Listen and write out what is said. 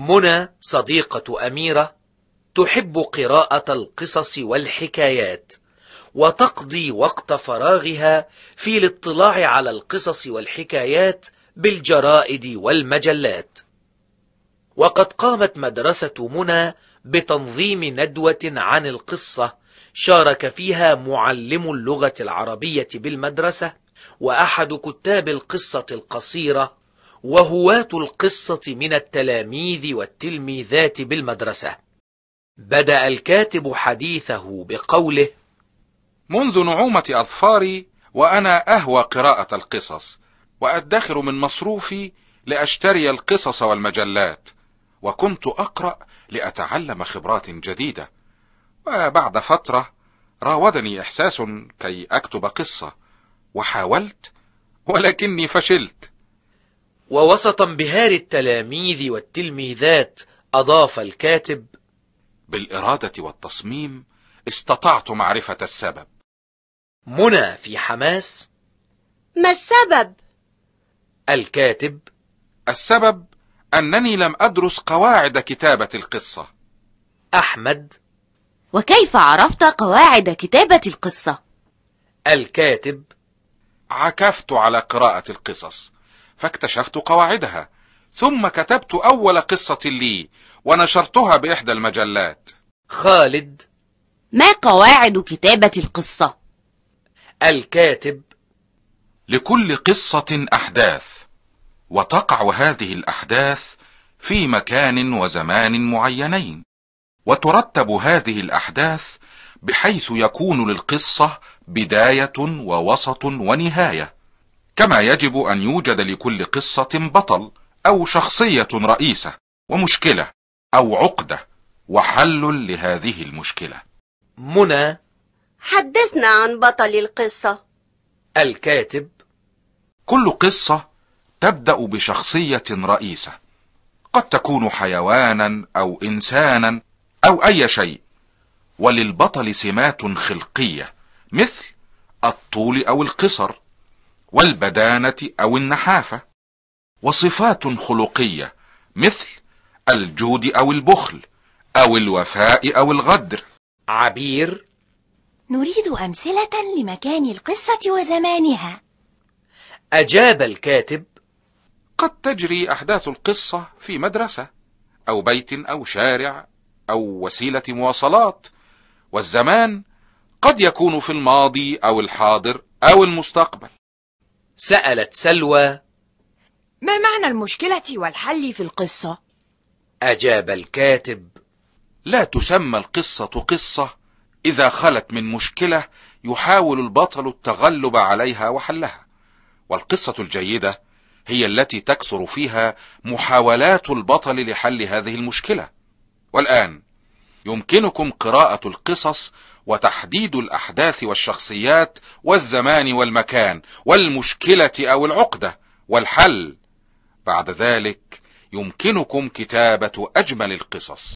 منى صديقة أميرة تحب قراءة القصص والحكايات وتقضي وقت فراغها في الاطلاع على القصص والحكايات بالجرائد والمجلات وقد قامت مدرسة منى بتنظيم ندوة عن القصة شارك فيها معلم اللغة العربية بالمدرسة وأحد كتاب القصة القصيرة وهواة القصة من التلاميذ والتلميذات بالمدرسة بدأ الكاتب حديثه بقوله منذ نعومة أظفاري وأنا أهوى قراءة القصص وأدخر من مصروفي لأشتري القصص والمجلات وكنت أقرأ لأتعلم خبرات جديدة وبعد فترة راودني إحساس كي أكتب قصة وحاولت ولكني فشلت ووسط انبهار التلاميذ والتلميذات أضاف الكاتب بالإرادة والتصميم استطعت معرفة السبب منى في حماس ما السبب؟ الكاتب السبب أنني لم أدرس قواعد كتابة القصة أحمد وكيف عرفت قواعد كتابة القصة؟ الكاتب عكفت على قراءة القصص فاكتشفت قواعدها ثم كتبت أول قصة لي ونشرتها بإحدى المجلات خالد ما قواعد كتابة القصة؟ الكاتب لكل قصة أحداث وتقع هذه الأحداث في مكان وزمان معينين وترتب هذه الأحداث بحيث يكون للقصة بداية ووسط ونهاية كما يجب أن يوجد لكل قصة بطل أو شخصية رئيسة ومشكلة أو عقدة وحل لهذه المشكلة منى حدثنا عن بطل القصة الكاتب كل قصة تبدأ بشخصية رئيسة قد تكون حيوانا أو إنسانا أو أي شيء وللبطل سمات خلقية مثل الطول أو القصر والبدانة أو النحافة وصفات خلقية مثل الجود أو البخل أو الوفاء أو الغدر عبير نريد أمثلة لمكان القصة وزمانها أجاب الكاتب قد تجري أحداث القصة في مدرسة أو بيت أو شارع أو وسيلة مواصلات والزمان قد يكون في الماضي أو الحاضر أو المستقبل سألت سلوى ما معنى المشكلة والحل في القصة؟ أجاب الكاتب لا تسمى القصة قصة إذا خلت من مشكلة يحاول البطل التغلب عليها وحلها والقصة الجيدة هي التي تكثر فيها محاولات البطل لحل هذه المشكلة والآن يمكنكم قراءة القصص وتحديد الأحداث والشخصيات والزمان والمكان والمشكلة أو العقدة والحل بعد ذلك يمكنكم كتابة أجمل القصص